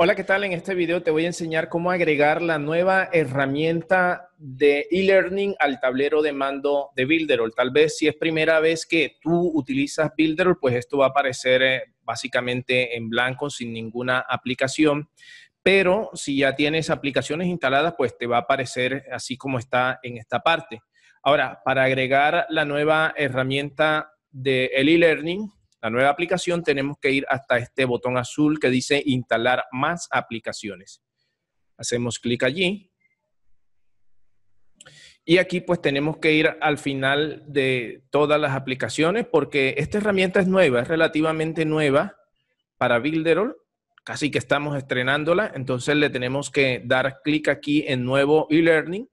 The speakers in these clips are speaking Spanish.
Hola, ¿qué tal? En este video te voy a enseñar cómo agregar la nueva herramienta de e-learning al tablero de mando de Builderall. Tal vez si es primera vez que tú utilizas Builderall, pues esto va a aparecer eh, básicamente en blanco sin ninguna aplicación. Pero si ya tienes aplicaciones instaladas, pues te va a aparecer así como está en esta parte. Ahora, para agregar la nueva herramienta de e-learning, la nueva aplicación, tenemos que ir hasta este botón azul que dice instalar más aplicaciones. Hacemos clic allí. Y aquí pues tenemos que ir al final de todas las aplicaciones porque esta herramienta es nueva, es relativamente nueva para Builderall. Casi que estamos estrenándola, entonces le tenemos que dar clic aquí en Nuevo e-Learning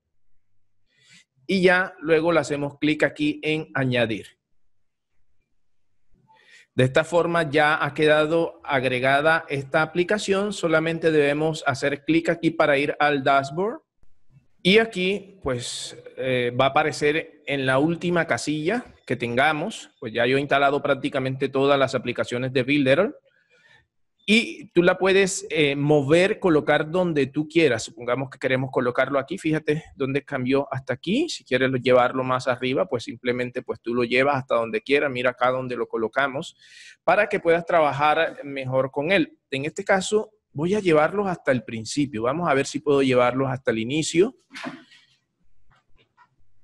y ya luego le hacemos clic aquí en Añadir. De esta forma ya ha quedado agregada esta aplicación. Solamente debemos hacer clic aquí para ir al dashboard. Y aquí pues eh, va a aparecer en la última casilla que tengamos. Pues ya yo he instalado prácticamente todas las aplicaciones de Builder y tú la puedes eh, mover, colocar donde tú quieras. Supongamos que queremos colocarlo aquí, fíjate dónde cambió hasta aquí. Si quieres llevarlo más arriba, pues simplemente pues tú lo llevas hasta donde quieras. Mira acá donde lo colocamos para que puedas trabajar mejor con él. En este caso, voy a llevarlos hasta el principio. Vamos a ver si puedo llevarlos hasta el inicio.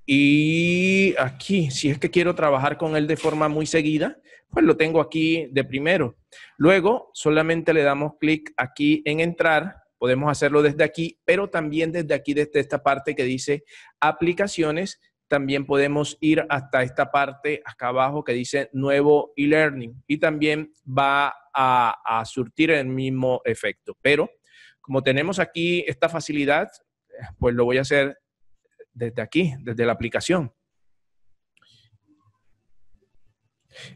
Y aquí, si es que quiero trabajar con él de forma muy seguida, pues lo tengo aquí de primero. Luego, solamente le damos clic aquí en entrar. Podemos hacerlo desde aquí, pero también desde aquí, desde esta parte que dice aplicaciones, también podemos ir hasta esta parte acá abajo que dice nuevo e-learning y también va a, surtir el mismo efecto. Pero como tenemos aquí esta facilidad, pues lo voy a hacer desde aquí, desde la aplicación.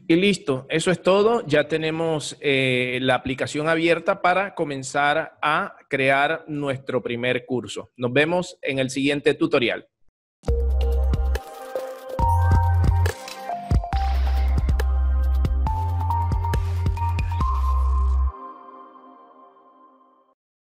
Y listo, eso es todo. Ya tenemos eh, la aplicación abierta para comenzar a crear nuestro primer curso. Nos vemos en el siguiente tutorial.